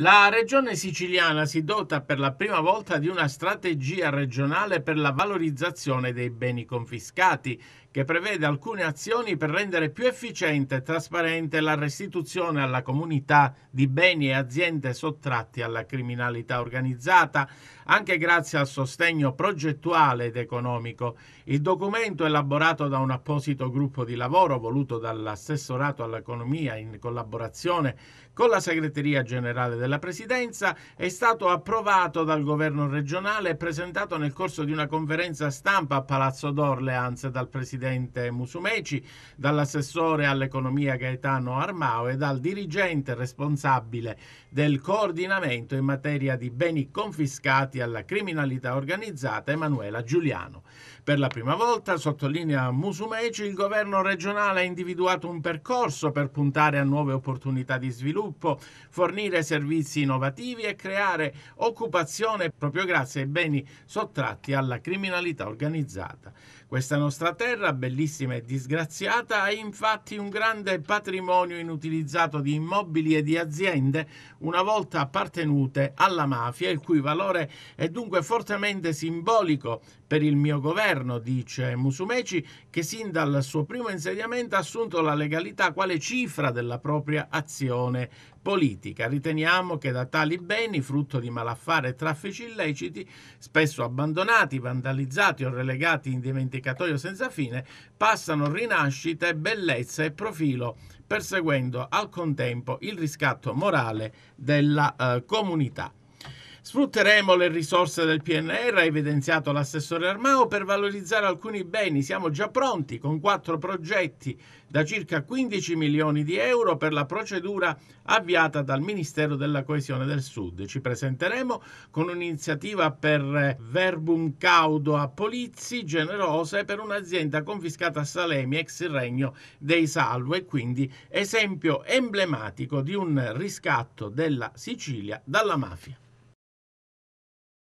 La regione siciliana si dota per la prima volta di una strategia regionale per la valorizzazione dei beni confiscati che prevede alcune azioni per rendere più efficiente e trasparente la restituzione alla comunità di beni e aziende sottratti alla criminalità organizzata, anche grazie al sostegno progettuale ed economico. Il documento elaborato da un apposito gruppo di lavoro voluto dall'assessorato all'economia in collaborazione con la segreteria generale della Presidenza è stato approvato dal governo regionale e presentato nel corso di una conferenza stampa a Palazzo d'Orleans dal Presidente presidente Musumeci, dall'assessore all'economia Gaetano Armao e dal dirigente responsabile del coordinamento in materia di beni confiscati alla criminalità organizzata Emanuela Giuliano. Per la prima volta, sottolinea Musumeci, il governo regionale ha individuato un percorso per puntare a nuove opportunità di sviluppo, fornire servizi innovativi e creare occupazione proprio grazie ai beni sottratti alla criminalità organizzata. Questa nostra terra bellissima e disgraziata, ha infatti un grande patrimonio inutilizzato di immobili e di aziende una volta appartenute alla mafia, il cui valore è dunque fortemente simbolico per il mio governo, dice Musumeci, che sin dal suo primo insediamento ha assunto la legalità quale cifra della propria azione politica. Riteniamo che da tali beni, frutto di malaffare e traffici illeciti, spesso abbandonati, vandalizzati o relegati in dimenticatoio senza fine, vede, passano rinascita e bellezza e profilo, perseguendo al contempo il riscatto morale della eh, comunità. Sfrutteremo le risorse del PNR, ha evidenziato l'assessore Armao, per valorizzare alcuni beni. Siamo già pronti con quattro progetti da circa 15 milioni di euro per la procedura avviata dal Ministero della Coesione del Sud. Ci presenteremo con un'iniziativa per eh, verbum caudo a Polizzi, generosa e per un'azienda confiscata a Salemi, ex regno dei Salvo e quindi esempio emblematico di un riscatto della Sicilia dalla mafia.